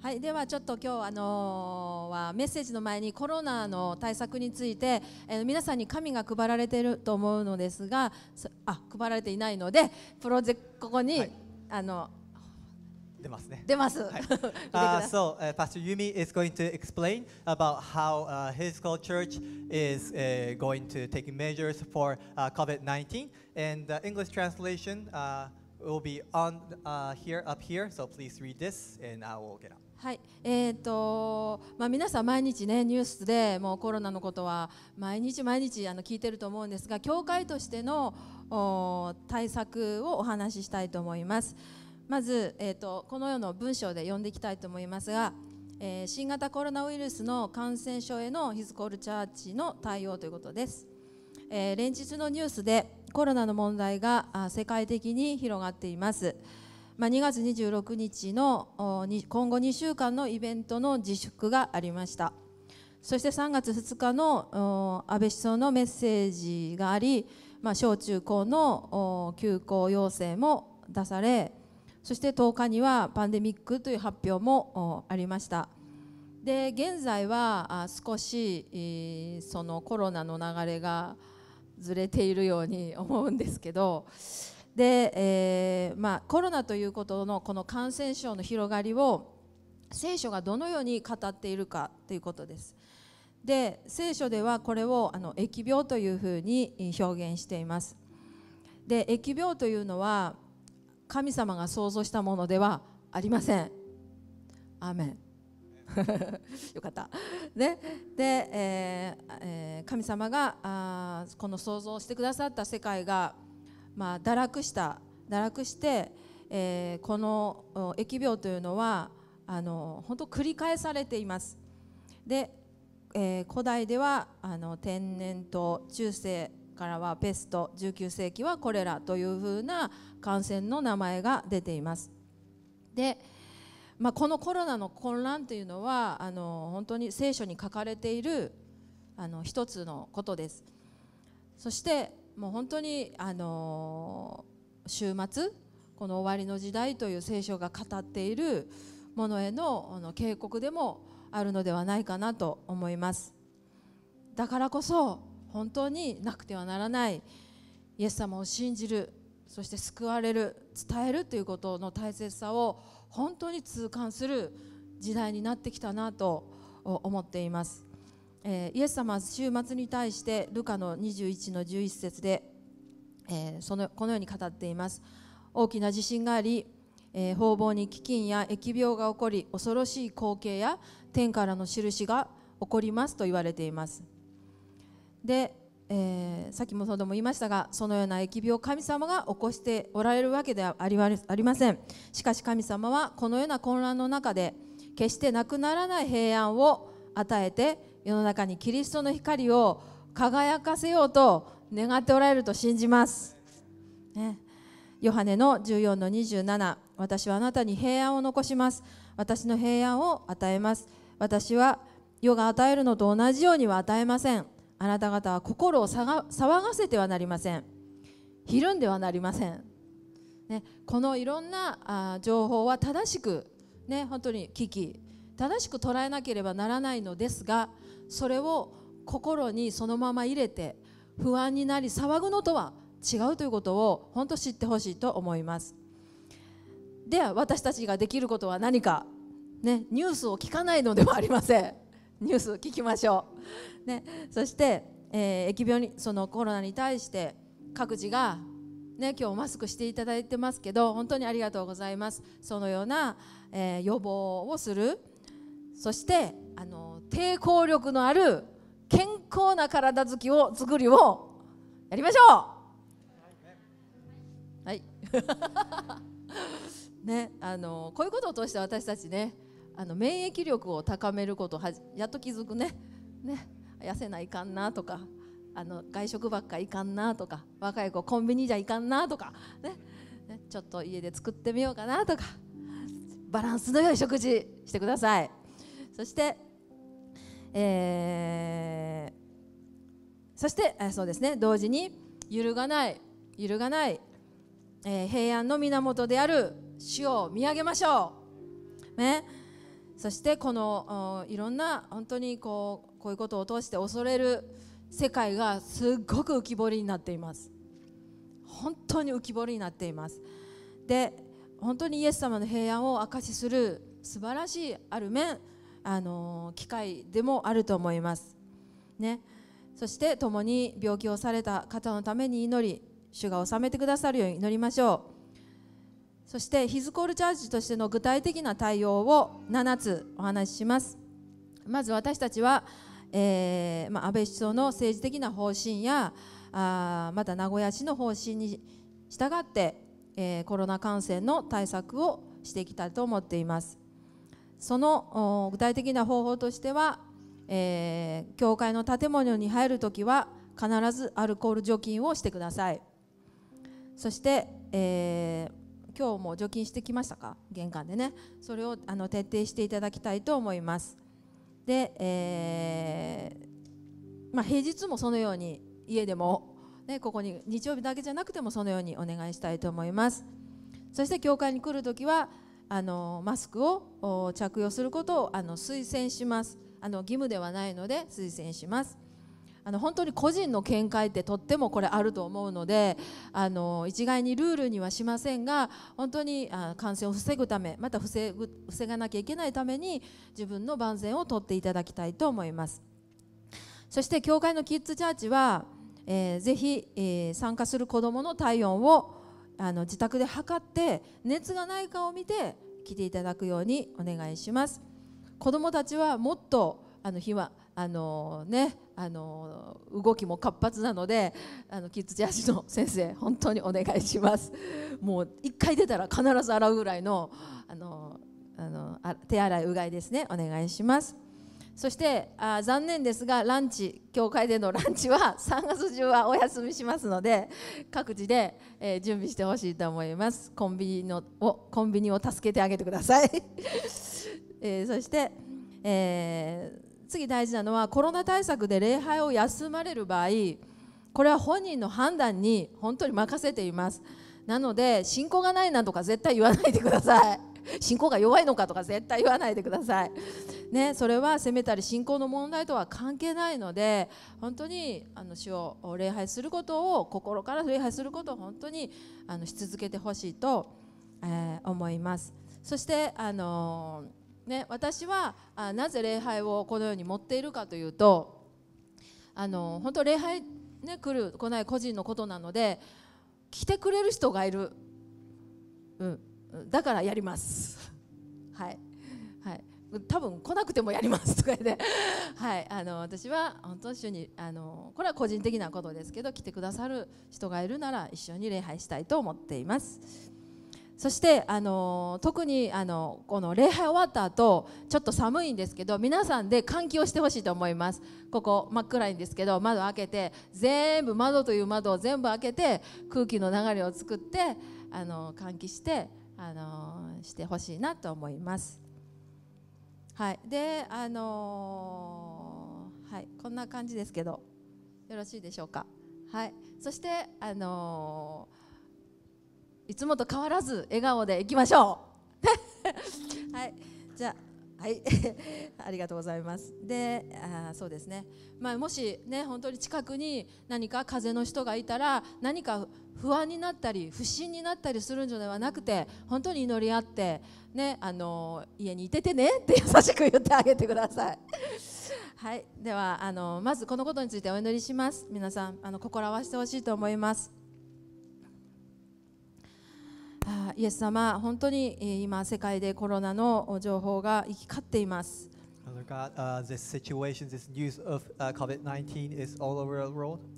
はい、ではちょっと今日あのはメッセージの前にコロナの対策について、えー、皆さんに紙が配られていると思うのですがあ配られていないのでプロジェクトここに、はい、あの出ますね。出ます。はい、あ、そう、uh, Pastor Yumi is going to explain about how uh, his called church is uh, going to take measures for uh, COVID-19, and the English translation. Uh, will be on uh, here up here so please read this and i will get u p はいえーとまあ、皆さん、毎日、ね、ニュースでもうコロナのことは毎日毎日あの聞いていると思うんですが教会としての対策をお話ししたいと思います。まず、えーと、とこのような文章で読んでいきたいと思いますが、えー、新型コロナウイルスの感染症へのヒズコールチャーチの対応ということです。えー、連日のニュースでコロナの問題が世界的に広がっています。まあ、2月26日の今後2週間のイベントの自粛がありましたそして3月2日の安倍首相のメッセージがあり、まあ、小中高の休校要請も出されそして10日にはパンデミックという発表もありましたで現在は少しそのコロナの流れがずれているように思うんですけどで、えー、まあ、コロナということのこの感染症の広がりを聖書がどのように語っているかということです。で聖書ではこれをあの疫病というふうに表現しています。で疫病というのは神様が想像したものではありません。アメン よかった。ね、で、えーえー、神様があこの想像してくださった世界がまあ、堕落した堕落して、えー、この疫病というのはあの本当繰り返されています。で、えー、古代ではあの天然痘中世からはペスト19世紀はコレラというふうな感染の名前が出ています。で、まあ、このコロナの混乱というのはあの本当に聖書に書かれているあの一つのことです。そしてもう本当にあの週末この終わりの時代という聖書が語っているものへの警告でもあるのではないかなと思いますだからこそ本当になくてはならないイエス様を信じるそして救われる伝えるということの大切さを本当に痛感する時代になってきたなと思っていますえイエス様は週末に対してルカの21の11節で、えそのこのように語っています大きな地震があり、え方々に飢饉や疫病が起こり恐ろしい光景や天からの印が起こりますと言われていますで、えー、そうでも言いましたがそのような疫病神様が起こしておられるわけではありませんしかし神様はこのような混乱の中で決してなくならない平安を与えて世の中にキリストの光を輝かせようと願っておられると信じます。ね、ヨハネの14の27私はあなたに平安を残します私の平安を与えます私は世が与えるのと同じようには与えませんあなた方は心を騒がせてはなりませんひるんではなりません、ね、このいろんなあ情報は正しくね本当に危機正しく捉えなければならないのですがそれを心にそのまま入れて不安になり騒ぐのとは違うということを本当知ってほしいと思いますでは私たちができることは何か、ね、ニュースを聞かないのではありません ニュース聞きましょう、ね、そして、えー、疫病にそのコロナに対して各自がね、今日マスクしていただいてますけど本当にありがとうございますそのような、えー、予防をするそしてあの抵抗力のある健康な体づきを作りをやりましょうはい ねあのこういうことを通して私たちねあの免疫力を高めることはやっと気づくねね痩せないかんなとかあの外食ばっかいかんなとか若い子コンビニじゃいかんなとかね、ね、ちょっと家で作ってみようかなとかバランスの良い食事してくださいそしてえー、そしてそうです、ね、同時に揺るがない揺るがない、えー、平安の源である主を見上げましょう、ね、そしてこのいろんな本当にこうこういうことを通して恐れる世界がすっごく浮き彫りになっています本当に浮き彫りになっていますで本当にイエス様の平安を証しする素晴らしいある面あの機会でもあると思います。ね、そして共に病気をされた方のために祈り主が治めてくださるように祈りましょうそしてヒズコールチャージとしての具体的な対応を7つお話ししますまず私たちは、えーまあ、安倍首相の政治的な方針やあまた名古屋市の方針に従って、えー、コロナ感染の対策をしていきたいと思っていますその具体的な方法としては、えー、教会の建物に入るときは必ずアルコール除菌をしてくださいそして、えー、今日も除菌してきましたか玄関でねそれをあの徹底していただきたいと思いますで、えー、まあ、平日もそのように家でも、ね、ここに日曜日だけじゃなくてもそのようにお願いしたいと思いますそして教会に来るときはあのマスクを着用することをあの推薦しますあの義務ではないので推薦しますあの本当に個人の見解ってとってもこれあると思うのであの一概にルールにはしませんが本当にあ感染を防ぐためまた防ぐ防がなきゃいけないために自分の万全をとっていただきたいと思いますそして教会のキッズチャーチは、えー、ぜひ、えー、参加する子どもの体温をあの自宅で測って熱がないかを見て来ていただくようにお願いします子どもたちはもっとあの日はあのねあの動きも活発なのであのキッズジャージの先生本当にお願いしますもう1回出たら必ず洗うぐらいのあのあの手洗いうがいですねお願いします。そしてあ残念ですがランチ教会での ランチは3月中はお休みしますので各自で、えー、準備してほしいと思いますコンビニのをコンビニを助けてあげてください、えー、そして、えー、次大事なのはコロナ対策で礼拝を休まれる場合これは本人の判断に本当に任せていますなので信仰がないなんとか絶対言わないでください 信仰が弱いのかとか絶対言わないでください、ね、それは責めたり信仰の問題とは関係ないので本当にあの主を礼拝することを心から礼拝することを本当にあのし続けてほしいと、えー、思いますそしてあのー、ね、私はあなぜ礼拝をこのように持っているかというとあのー、本当礼拝、ね、来る来ない個人のことなので来てくれる人がいる、うん、だからやりますはいはい多分来なくてもやりますとか言ってはい、あの私は本当に主にあのこれは個人的なことですけど来てくださる人がいるなら一緒に礼拝したいと思っていますそしてあの特にあのこの礼拝終わった後ちょっと寒いんですけど皆さんで換気をしてほしいと思いますここ真っ暗いんですけど窓開けて全部窓という窓を全部開けて空気の流れを作ってあの換気してあのしてほしいなと思います。はい、であのはい、こんな感じですけどよろしいでしょうか。はい、そしてあのいつもと変わらず笑顔でいきましょう。はい、じゃあはい ありがとうございますであそうですね、まあ、もしね本当に近くに何か風邪の人がいたら何か不安になったり不審になったりするんじゃなくて本当に祈り合って、ね、あの家にいててねって優しく言ってあげてください。はい、ではあのまずこのことについてお祈りします。皆さんあの心合わせてほしいと思います。イエス様、本当に今、世界でコロナの情報が行き交っています。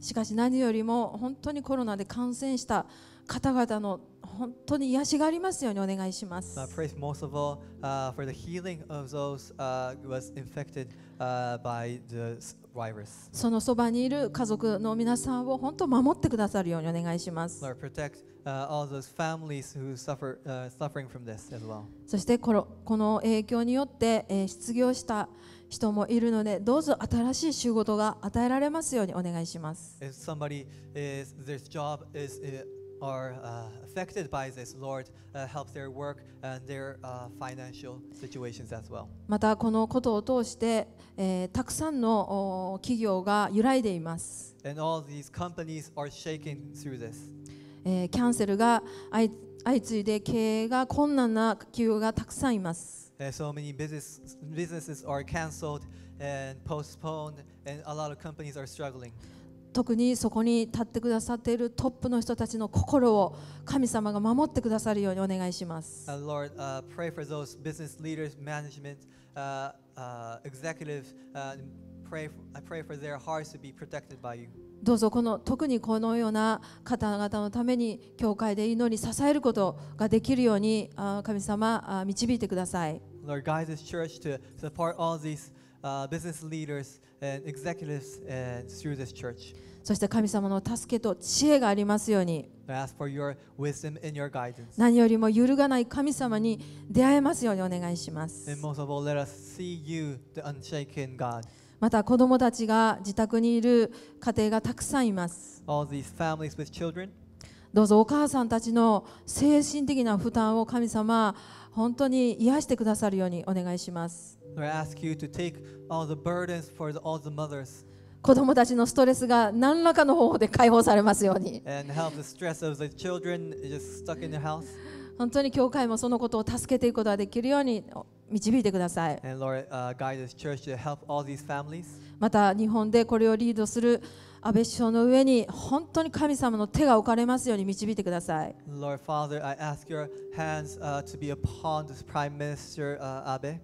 しかし何よりも本当にコロナで感染した方々の本当に癒しがありますようにお願いします。そのそばにいる家族の皆さんを本当守ってくださるようにお願いします。そしてこのこの影響によって失業した人もいるので、どうぞ新しい仕事が与えられますようにお願いします。are uh, affected by this, Lord, uh, help their work and their uh, financial situations as well. またこのことを通して、えー、たくさんの企業が揺らいでいます。And all these companies are shaken through this. えー、キャンセルが相相次いで経営が困難な企業がたくさんいます。So many business, businesses are cancelled and postponed, and a lot of companies are struggling. 特にそこに立ってくださっているトップの人たちの心を神様が守ってくださるようにお願いします。Uh, Lord, uh, pray for those business leaders, management, uh, uh, executive, uh, pray, I pray for their hearts to be protected by you. どうぞこの特にこのような方々のために教会で祈り支えることができるように神様導いてください。Lord, guide this church to support all these business leaders and e x e c u t i v そして神様の助けと知恵がありますように何よりも揺るがない神様に出会えますようにお願いします。また子供たちが自宅にいる家庭がたくさんいます。どうぞお母さんたちの精神的な負担を神様本当に癒してくださるようにお願いします。子供たちのストレスが何らかの方法で解放されますように。本当に教会もそのことを助けていくことができるように導いてください。Lord, uh, また日本でこれをリードする安倍首相の上に本当に神様の手が置かれますように導いてください。Lord, Father, hands, uh, Minister, uh,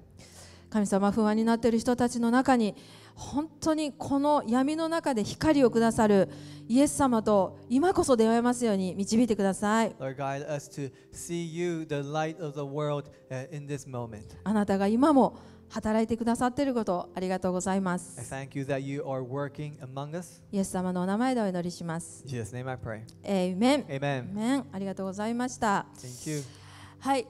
神様不安になっている人たちの中に本当にこの闇の中で光をくださるイエス様と今こそ出会えますように導いてください。Lord, you, あなたが今も働いてくださっていることありがとうございます。イエス様のお名前でお祈りします。Amen. Amen. Amen. ありがとうございました。Thank you. はい。